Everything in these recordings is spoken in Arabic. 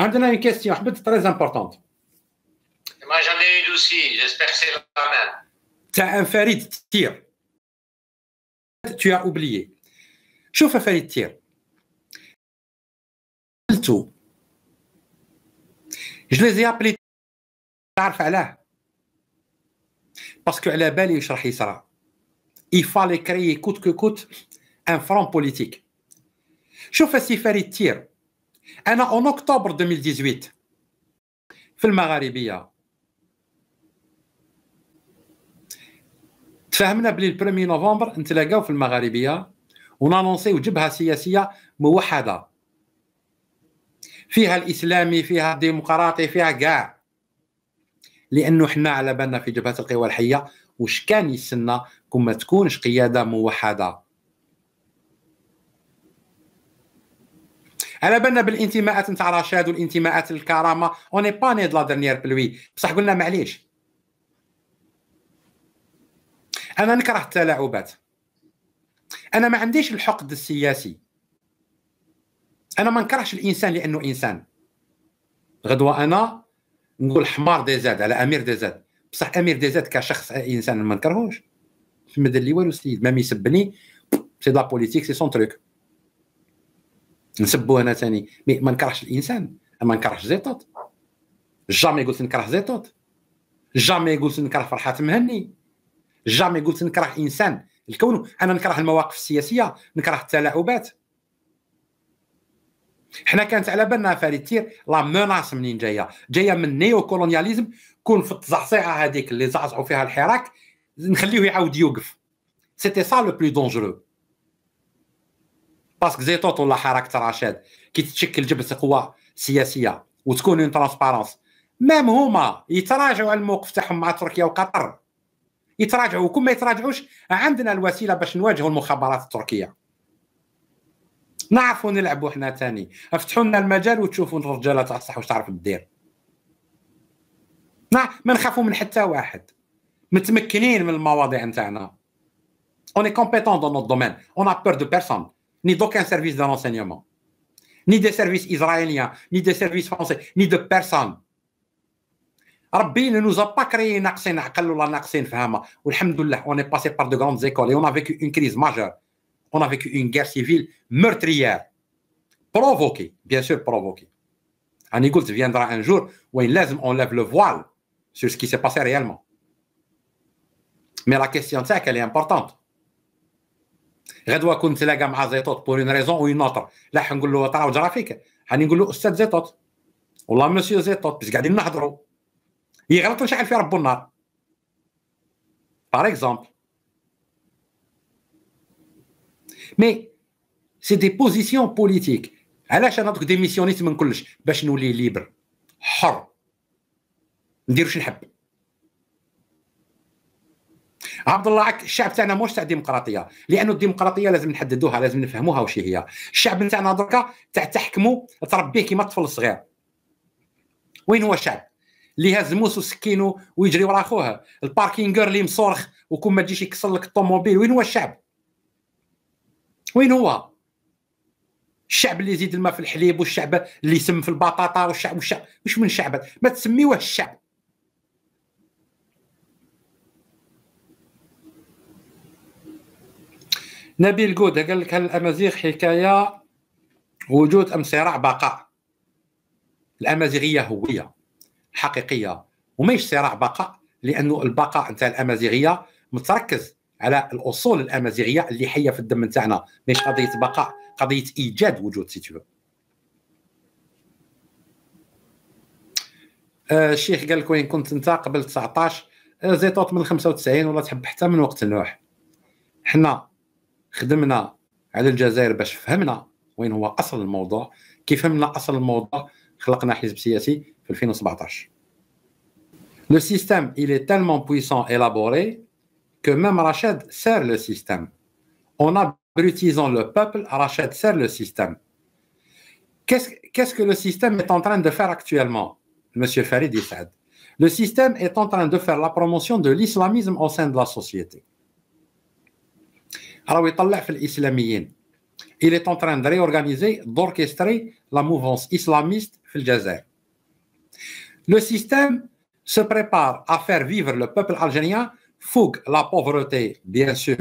On a une question très importante. Moi, j'en ai une aussi. J'espère que c'est la même. C'est un Farid Tir. Tu as oublié. شوف Farid Tir. Je les ai appelés. علاه Parce que على بالي واش راح يصرى. Il fallait créer coûte que coûte un front politique. شوف سي فريد tir. انا اون اكتوبر 2018 في المغاربيه تفاهمنا بلي البريمي نوفمبر نتلاقاو في المغاربيه ونانونسيو جبهه سياسيه موحده فيها الاسلامي فيها الديمقراطي فيها كاع لانه حنا على بالنا في جبهه القوى الحيه واش كان يسنى كون ما تكونش قياده موحده على بالنا بالانتماءات نتاع رشاد والانتماءات الكرامه اوني با ني دلا دانيير بلوي بصح قلنا معليش انا نكره التلاعبات انا ما عنديش الحقد السياسي انا ما نكرهش الانسان لانه انسان غدوه انا نقول حمار دي زاد على امير دي زاد بصح امير دي زاد كشخص انسان ما نكرهوش ما دار والو سيد ما يسبني سي لا بوليتيك سي سون تروك نسبو انا ثاني مي ما نكرهش الانسان ما نكرهش زيطوط جامي قلت نكره زيطوط جامي قلت نكره فرحات مهني جامي قلت نكره انسان الكون انا نكره المواقف السياسيه نكره التلاعبات حنا كانت على بالنا فريد تير لا مناص منين جايه جايه من نيو كولونياليزم كون في التزعزعه هذيك اللي زعزعوا فيها الحراك نخليه يعاود يوقف سيتي سا لو بلو دونجرو باسكو زيطوط ولا حركه رشاد كي تتشكل جبهه قوى سياسيه وتكون اون ترونسبارونس مام هما يتراجعوا على الموقف تاعهم مع تركيا وقطر يتراجعوا وكون ما يتراجعوش عندنا الوسيله باش نواجهوا المخابرات التركيه نعرفوا نلعبوا حنا ثاني افتحوا لنا المجال وتشوفوا الرجاله تاع الصح واش تعرف دير ما نخافوا من حتى واحد متمكنين من المواضيع نتاعنا اوني كومبيتون دون نوت دومين اون ا بور دو بيرسون ni d'aucun service de renseignement, ni des services israéliens, ni des services français, ni de personne. Rabbi ne nous a pas créé Naqsin, on est passé par de grandes écoles et on a vécu une crise majeure. On a vécu une guerre civile meurtrière, provoquée, bien sûr provoquée. Annie viendra un jour où on lève le voile sur ce qui s'est passé réellement. Mais la question c'est ça, est importante. غدوه كنت نتلاقى مع زيتوت بور اون ريزون اون اوتر لا حنقول له طرا جرافيك نقول له استاذ زيتوت والله مسيو زيتوت باش قاعدين نهضروا يغلط نشعل في ربو النار باغ اكزومبل مي سي دي بوزيسيون بوليتيك علاش انا دوك ديميسيونيت من كلش باش نولي ليبر حر ندير واش نحب عبد الله عك الشعب تاعنا مش تاع ديمقراطيه لانه الديمقراطيه لازم نحددوها لازم نفهموها واش هي الشعب تاعنا دركا تاع تحكمه تربيه كيما الطفل الصغير وين هو الشعب اللي هاز موس وسكينه ويجري ورا خوه الباركينغر اللي مصورخ وكون ما تجيش يكسر لك الطوموبيل وين هو الشعب وين هو الشعب اللي يزيد الماء في الحليب والشعب اللي يسم في البطاطا والشعب والشعب واش من شعب ما تسميوه الشعب نبيل جودة قال لك هل الأمازيغ حكاية وجود أم صراع بقاء الأمازيغية هوية حقيقية وماهيش صراع بقاء لأنه البقاء نتاع الأمازيغية متركز على الأصول الأمازيغية اللي حية في الدم نتاعنا ماهيش قضية بقاء قضية إيجاد وجود سيتو آه، الشيخ قال لك وين كنت انت قبل 19 آه، زيتوت من 95 ولا تحب حتى من وقت نوح حنا Le système, il est tellement puissant élaboré que même Rachid sert le système en abrutisant le peuple Rachid sert le système qu'est-ce que le système est en train de faire actuellement monsieur Farid Issad le système est en train de faire la promotion de l'islamisme au sein de la société il est en train de réorganiser d'orchestrer la mouvance islamiste fil le système se prépare à faire vivre le peuple algérien fougue la pauvreté bien sûr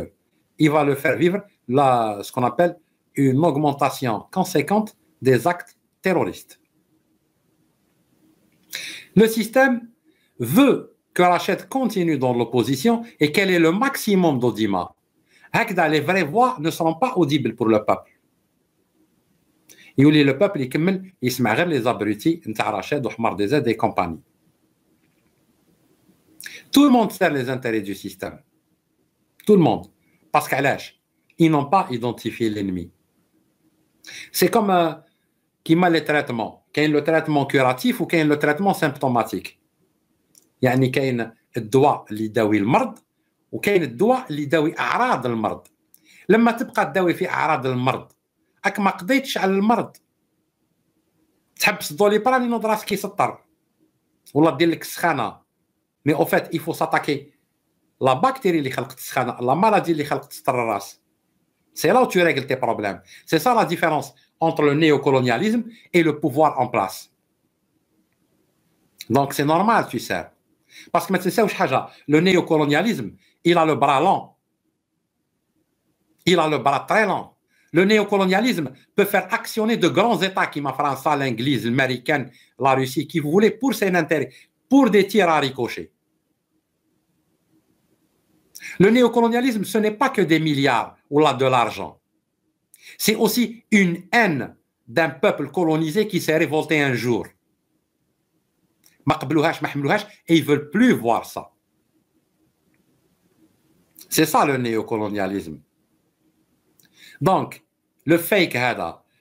il va le faire vivre la, ce qu'on appelle une augmentation conséquente des actes terroristes. Le système veut que Rachid continue dans l'opposition et qu'elle ait le maximum d'Odima les vraies voix ne sont pas audibles pour le peuple. Et le peuple, il se les abrutis, des compagnies. Tout le monde sert les intérêts du système. Tout le monde. Parce qu'à l'âge, ils n'ont pas identifié l'ennemi. C'est comme euh, qui mal le traitement, a le traitement curatif ou le traitement symptomatique. Il y a le euh, doigt qui le mard وكاين الدواء اللي يداوي اعراض المرض لما تبقى تداوي في اعراض المرض اك ما قضيتش على المرض تحبس الدوليبران ينوض راسك يسطر ولا دير لك السخانه مي او فات يفو ساتاكي لا باكتيري اللي خلقت السخانه لا مالادي اللي خلقت سطر الراس سي لا تو ريغل تي بروبليم سي سا لا ديفيرونس entre le كولونياليزم et le بوفوار en place. دونك سي نورمال tu sais. Parce que le néocolonialisme, il a le bras lent. Il a le bras très lent. Le néocolonialisme peut faire actionner de grands États, qui France, l'Église, l'Américaine, la Russie, qui voulaient pour ses intérêts, pour des tirs à ricocher. Le néocolonialisme, ce n'est pas que des milliards ou là de l'argent. C'est aussi une haine d'un peuple colonisé qui s'est révolté un jour et ils ne veulent plus voir ça. C'est ça le néocolonialisme. Donc, le fake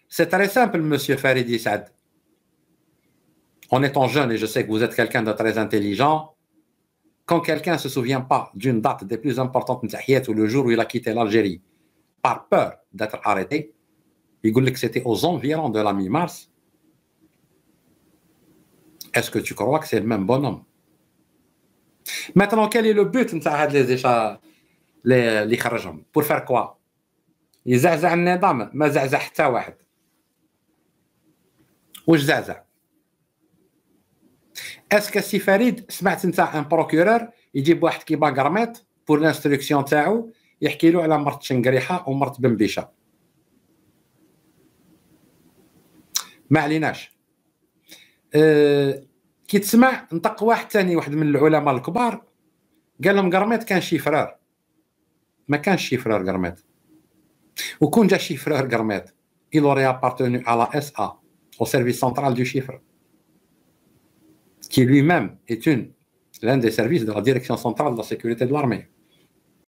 c'est très simple, monsieur Faridi Issaad. En étant jeune, et je sais que vous êtes quelqu'un de très intelligent, quand quelqu'un ne se souvient pas d'une date des plus importantes de ou le jour où il a quitté l'Algérie, par peur d'être arrêté, il dit que c'était aux environs de la mi-mars, est-ce que tu crois que c'est le même bonhomme Maintenant, quel est le but de ces les les خرجهم pour faire quoi يزعزع النظام ما زعزع حتى واحد واش زعزع اسكو سي فريد سمعت انت ان بروكيورور يجيب واحد كيما قرميط بور لانستركسيون تاعو يحكي له على مرت شنقريحه ومرت بنبيشه ما عليناش آه، كي تسمع نطق واحد ثاني واحد من العلماء الكبار قال لهم قرميط كان شي فرار ما كانش شي فرار قرميط وكون جا شي فرار قرميط الوري ابارتوني على اس ا او سيرفيس سنترال دو شيفر كي لوي ميم ايت اون لان دي سيرفيس دو لا ديريكسيون سنترال دو سيكوريتي دو لارمي